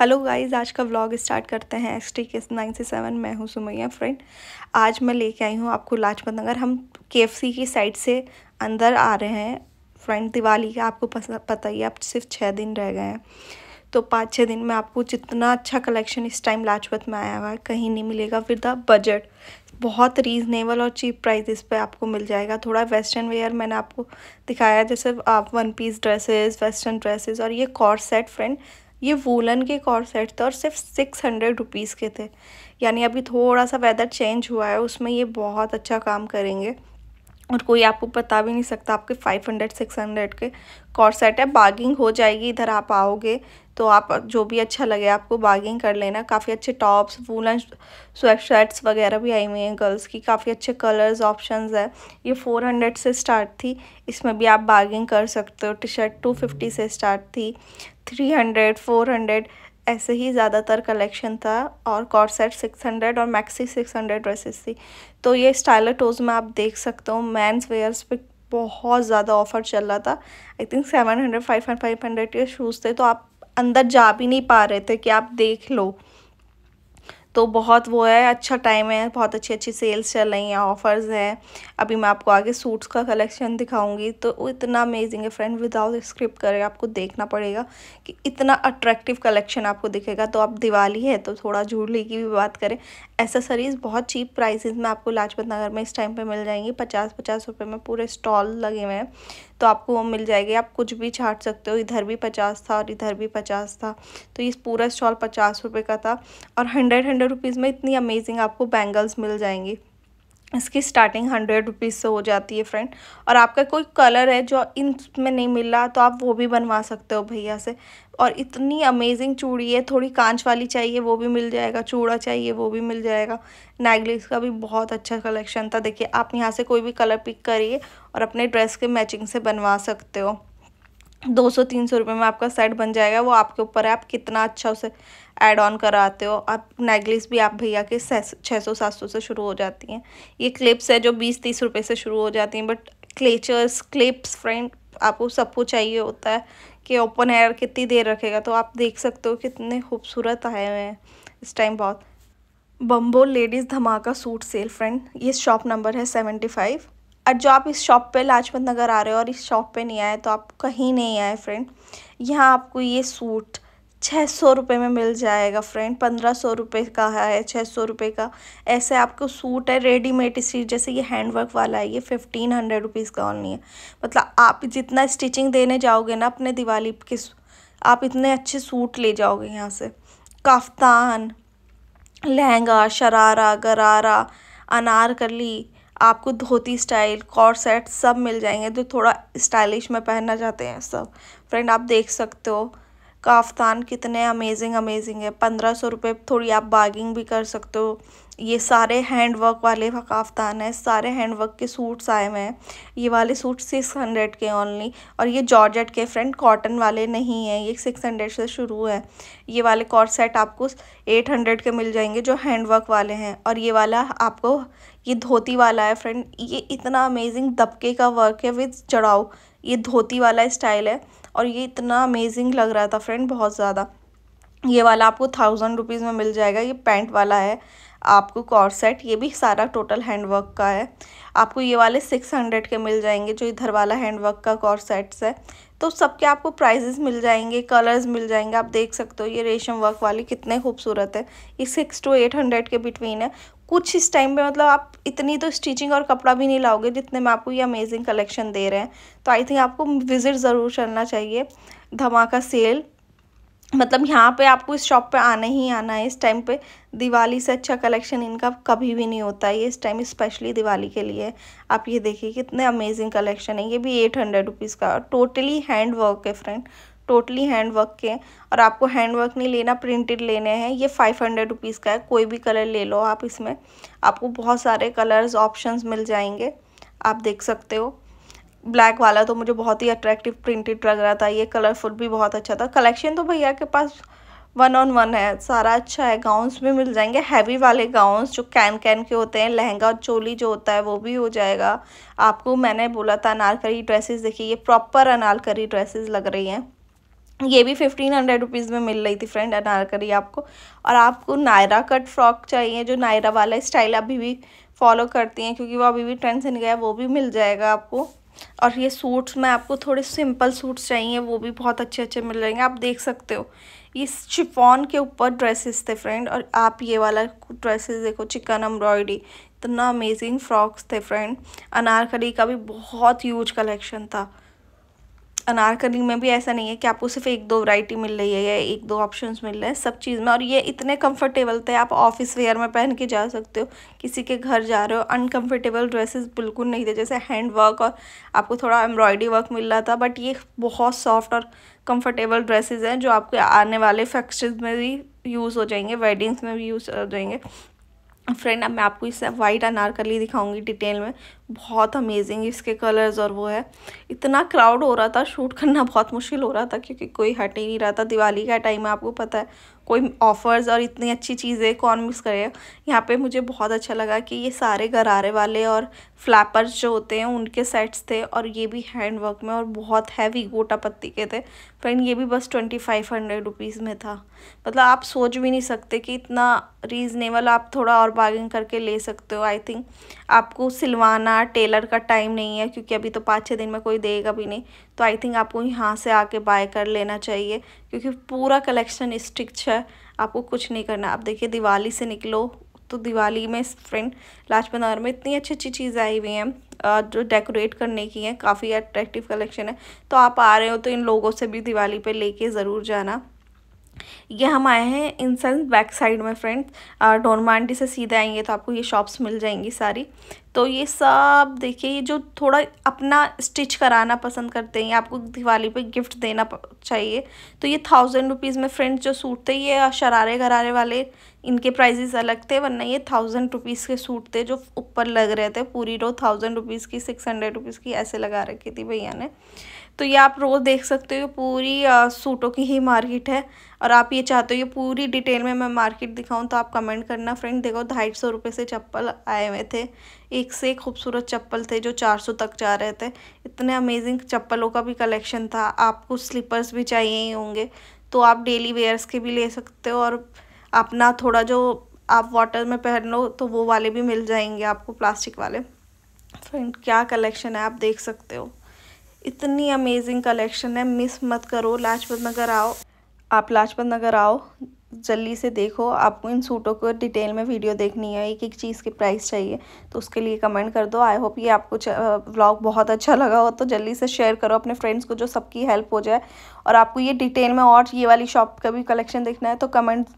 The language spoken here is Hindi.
हेलो गाइस आज का व्लॉग स्टार्ट करते हैं एस टी के नाइन से सेवन मैं हूँ सुमैया फ्रेंड आज मैं लेके आई हूँ आपको लाजपत नगर हम के की साइड से अंदर आ रहे हैं फ्रेंड दिवाली का आपको पता ही है आप सिर्फ छः दिन रह गए हैं तो पाँच छः दिन में आपको जितना अच्छा कलेक्शन इस टाइम लाजपत में आया हुआ है कहीं नहीं मिलेगा विद द बजट बहुत रीजनेबल और चीप प्राइस इस पर आपको मिल जाएगा थोड़ा वेस्टर्न वेयर मैंने आपको दिखाया जैसे आप one piece dresses western dresses और ये कॉर्ड सेट फ्रेंड ये वूलन के कॉर्सेट थे और सिर्फ सिक्स हंड्रेड रुपीज़ के थे यानी अभी थोड़ा सा वेदर चेंज हुआ है उसमें ये बहुत अच्छा काम करेंगे और कोई आपको बता भी नहीं सकता आपके फाइव हंड्रेड सिक्स हंड्रेड के कॉर्सेट है बागिंग हो जाएगी इधर आप आओगे तो आप जो भी अच्छा लगे आपको बागिंग कर लेना काफ़ी अच्छे टॉप्स वूलन स्वेट शर्ट्स वगैरह भी आई हुई हैं गर्ल्स की काफ़ी अच्छे कलर्स ऑप्शंस है ये फ़ोर हंड्रेड से स्टार्ट थी इसमें भी आप बागिंग कर सकते हो टी शर्ट टू फिफ्टी से स्टार्ट थी थ्री हंड्रेड फोर हंड्रेड ऐसे ही ज़्यादातर कलेक्शन था और कॉर्सेट सिक्स हंड्रेड और मैक्सी सिक्स हंड्रेड ड्रेसेस थी तो ये टोज में आप देख सकते हो मैंस वेयर्स पे बहुत ज़्यादा ऑफर चल रहा था I think seven hundred five five hundred के शूज़ थे तो आप अंदर जा भी नहीं पा रहे थे कि आप देख लो तो बहुत वो है अच्छा टाइम है बहुत अच्छी अच्छी सेल्स चल रही हैं ऑफ़र्स हैं अभी मैं आपको आगे सूट्स का कलेक्शन दिखाऊंगी तो वो इतना अमेजिंग है फ्रेंड विदाउट स्क्रिप्ट करें आपको देखना पड़ेगा कि इतना अट्रैक्टिव कलेक्शन आपको दिखेगा तो आप दिवाली है तो थोड़ा झूले की भी बात करें एसेसरीज़ बहुत चीप प्राइस में आपको लाजपत नगर में इस टाइम पर मिल जाएंगी पचास पचास रुपये में पूरे स्टॉल लगे हुए हैं तो आपको वो मिल जाएगी आप कुछ भी छाट सकते हो इधर भी पचास था और इधर भी पचास था तो ये पूरा स्टॉल पचास रुपये का था और हंड्रेड हंड्रेड रुपीज़ में इतनी अमेजिंग आपको बैंगल्स मिल जाएंगी इसकी स्टार्टिंग हंड्रेड रुपीज़ से हो जाती है फ्रेंड और आपका कोई कलर है जो इन में नहीं मिल रहा तो आप वो भी बनवा सकते हो भैया से और इतनी अमेजिंग चूड़ी है थोड़ी कांच वाली चाहिए वो भी मिल जाएगा चूड़ा चाहिए वो भी मिल जाएगा नाइगलिस का भी बहुत अच्छा कलेक्शन था देखिए आप यहाँ से कोई भी कलर पिक करिए और अपने ड्रेस के मैचिंग से बनवा सकते हो दो सौ तीन सौ रुपये में आपका सेट बन जाएगा वो आपके ऊपर है आप कितना अच्छा उसे ऐड ऑन कराते हो आप नेगलिस भी आप भैया के छः सौ सात सौ से शुरू हो जाती हैं ये क्लिप्स है जो बीस तीस रुपये से शुरू हो जाती हैं बट क्लेचर्स क्लिप्स फ्रेंड आपको सबको चाहिए होता है कि ओपन एयर कितनी देर रखेगा तो आप देख सकते हो कितने खूबसूरत आए हुए हैं इस टाइम बहुत बम्बो लेडीज़ धमाका सूट सेल फ्रेंड ये शॉप नंबर है सेवेंटी फाइव और जो आप इस शॉप पे लाजपत नगर आ रहे हो और इस शॉप पे नहीं आए तो आप कहीं नहीं आए फ्रेंड यहाँ आपको ये सूट छः सौ रुपये में मिल जाएगा फ्रेंड पंद्रह सौ रुपये का है छः सौ रुपये का ऐसे आपको सूट है रेडीमेड स्टिच जैसे ये हैंडवर्क वाला है ये फिफ्टीन हंड्रेड रुपीज़ का ऑनली है मतलब आप जितना स्टिचिंग देने जाओगे ना अपने दिवाली के आप इतने अच्छे सूट ले जाओगे यहाँ से काफ्तान लहंगा शरारा गरारा अनारकली आपको धोती स्टाइल कॉर सेट सब मिल जाएंगे जो तो थोड़ा स्टाइलिश में पहनना चाहते हैं सब फ्रेंड आप देख सकते हो काफ्तान कितने अमेजिंग अमेजिंग है पंद्रह सौ रुपये थोड़ी आप बार्गिंग भी कर सकते हो ये सारे हैंड वर्क वाले काफ्तान हैं सारे हैंड वर्क के सूट्स आए हुए हैं ये वाले सूट सिक्स हंड्रेड के ओनली और ये जॉर्जेट के फ्रेंड कॉटन वाले नहीं हैं ये सिक्स हंड्रेड से शुरू है ये वाले कॉर्ड सेट आपको एट हंड्रेड के मिल जाएंगे जो हैंड वर्क वाले हैं और ये वाला आपको ये धोती वाला है फ्रेंड ये इतना अमेजिंग दबके का वर्क है विथ चढ़ाओ ये धोती वाला स्टाइल है और ये इतना अमेजिंग लग रहा था फ्रेंड बहुत ज़्यादा ये वाला आपको थाउजेंड रुपीज़ में मिल जाएगा ये पैंट वाला है आपको कॉर्सेट ये भी सारा टोटल हैंडवर्क का है आपको ये वाले सिक्स हंड्रेड के मिल जाएंगे जो इधर वाला हैंडवर्क का कॉर्सेट्स है तो सबके आपको प्राइजेस मिल जाएंगे कलर्स मिल जाएंगे आप देख सकते हो ये रेशम वर्क वाले कितने खूबसूरत है ये सिक्स टू एट हंड्रेड के बिटवीन है कुछ इस टाइम पे मतलब आप इतनी तो स्टिचिंग और कपड़ा भी नहीं लाओगे जितने में आपको ये अमेजिंग कलेक्शन दे रहे हैं तो आई थिंक आपको विज़िट ज़रूर करना चाहिए धमाका सेल मतलब यहाँ पे आपको इस शॉप पे आना ही आना है इस टाइम पे दिवाली से अच्छा कलेक्शन इनका कभी भी नहीं होता है ये इस टाइम स्पेशली दिवाली के लिए आप ये देखिए कितने अमेजिंग कलेक्शन है ये भी एट हंड्रेड रुपीज़ का टोटली हैंड वर्क है फ्रेंड टोटली हैंड वर्क के और आपको हैंड वर्क नहीं लेना प्रिंटेड लेने हैं ये फाइव हंड्रेड रुपीज़ का है कोई भी कलर ले लो आप इसमें आपको बहुत सारे कलर्स ऑप्शंस मिल जाएंगे आप देख सकते हो ब्लैक वाला तो मुझे बहुत ही अट्रैक्टिव प्रिंटेड लग रहा था ये कलरफुल भी बहुत अच्छा था कलेक्शन तो भैया के पास वन ऑन वन है सारा अच्छा है गाउन्स भी मिल जाएंगे हैवी वाले गाउन्स जो कैन कैन के होते हैं लहंगा और चोली जो होता है वो भी हो जाएगा आपको मैंने बोला था अनारकली ड्रेसेस देखिए ये प्रॉपर अनारकली ड्रेसेस लग रही हैं ये भी फिफ्टीन हंड्रेड रुपीज़ में मिल रही थी फ्रेंड अनारकली आपको और आपको नायरा कट फ्रॉक चाहिए जो नायरा वाला स्टाइल अभी भी फॉलो करती हैं क्योंकि वो अभी भी ट्रेंड से नहीं गया वो भी मिल जाएगा आपको और ये सूट्स में आपको थोड़े सिंपल सूट्स चाहिए वो भी बहुत अच्छे अच्छे मिल जाएंगे आप देख सकते हो ये शिफॉन के ऊपर ड्रेसेस थे फ्रेंड और आप ये वाला ड्रेसेस देखो चिकन एम्ब्रॉयडरी इतना अमेजिंग फ्रॉक्स थे फ्रेंड अनारकली का भी बहुत यूज कलेक्शन था अनारकली में भी ऐसा नहीं है कि आपको सिर्फ एक दो वैरायटी मिल रही है या एक दो ऑप्शंस मिल रहे हैं सब चीज़ में और ये इतने कंफर्टेबल थे आप ऑफिस वेयर में पहन के जा सकते हो किसी के घर जा रहे हो अनकंफर्टेबल ड्रेसेस बिल्कुल नहीं थे जैसे हैंड वर्क और आपको थोड़ा एम्ब्रॉयडरी वर्क मिल रहा था बट ये बहुत सॉफ्ट और कम्फर्टेबल ड्रेसेज हैं जो आपके आने वाले फेस्टिव में भी यूज़ हो जाएंगे वेडिंग्स में भी यूज़ हो जाएंगे फ्रेंड अब मैं आपको इसे वाइट अनारकली दिखाऊंगी डिटेल में बहुत अमेजिंग इसके कलर्स और वो है इतना क्राउड हो रहा था शूट करना बहुत मुश्किल हो रहा था क्योंकि कोई हट ही नहीं रहा था दिवाली का टाइम है आपको पता है कोई ऑफ़र्स और इतनी अच्छी चीज़ें कौन मिस करेगा यहाँ पे मुझे बहुत अच्छा लगा कि ये सारे गरारे वाले और फ्लैपर्स जो होते हैं उनके सेट्स थे और ये भी हैंड वर्क में और बहुत हैवी गोटा पत्ती के थे फ्रेंड ये भी बस ट्वेंटी फाइव हंड्रेड रुपीज़ में था मतलब आप सोच भी नहीं सकते कि इतना रीज़नेबल आप थोड़ा और बार्गिंग करके ले सकते हो आई थिंक आपको सिलवाना टेलर का टाइम नहीं है क्योंकि अभी तो पाँच छः दिन में कोई देगा भी नहीं तो आई थिंक आपको यहाँ से आके बाय कर लेना चाहिए क्योंकि पूरा कलेक्शन स्टिक्च है आपको कुछ नहीं करना आप देखिए दिवाली से निकलो तो दिवाली में फ्रेंड लाजपत नगर में इतनी अच्छी अच्छी चीज़ें आई हुई हैं जो डेकोरेट करने की हैं काफ़ी अट्रैक्टिव कलेक्शन है तो आप आ रहे हो तो इन लोगों से भी दिवाली पे लेके ज़रूर जाना ये हम आए हैं इंसेंस बैक साइड में फ्रेंड्स डोनमांडी से सीधे आएंगे तो आपको ये शॉप्स मिल जाएंगी सारी तो ये सब देखिए ये जो थोड़ा अपना स्टिच कराना पसंद करते हैं आपको दिवाली पे गिफ्ट देना चाहिए तो ये थाउजेंड रुपीज़ में फ्रेंड्स जो सूट थे ये शरारे गरारे वाले इनके प्राइजेस अलग थे वरना ये थाउजेंड रुपीज़ के सूट थे जो ऊपर लग रहे थे पूरी रो थाउजेंड रुपीज़ की सिक्स हंड्रेड रुपीज़ की ऐसे लगा रखी थी भैया ने तो ये आप रोज़ देख सकते हो पूरी सूटों की ही मार्केट है और आप ये चाहते हो ये पूरी डिटेल में मैं मार्केट दिखाऊं तो आप कमेंट करना फ्रेंड देखो ढाई सौ रुपये से चप्पल आए हुए थे एक से एक खूबसूरत चप्पल थे जो चार सौ तक जा रहे थे इतने अमेजिंग चप्पलों का भी कलेक्शन था आपको स्लीपर्स भी चाहिए ही होंगे तो आप डेली वेयर्स के भी ले सकते हो और अपना थोड़ा जो आप वाटर में पहन लो तो वो वाले भी मिल जाएंगे आपको प्लास्टिक वाले फ्रेंड क्या कलेक्शन है आप देख सकते हो इतनी अमेजिंग कलेक्शन है मिस मत करो लाजपत नगर आओ आप लाजपत नगर आओ जल्दी से देखो आपको इन सूटों को डिटेल में वीडियो देखनी है एक एक चीज़ के प्राइस चाहिए तो उसके लिए कमेंट कर दो आई होप ये आपको व्लॉग बहुत अच्छा लगा हो तो जल्दी से शेयर करो अपने फ्रेंड्स को जो सबकी हेल्प हो जाए और आपको ये डिटेल में और ये वाली शॉप का भी कलेक्शन देखना है तो कमेंट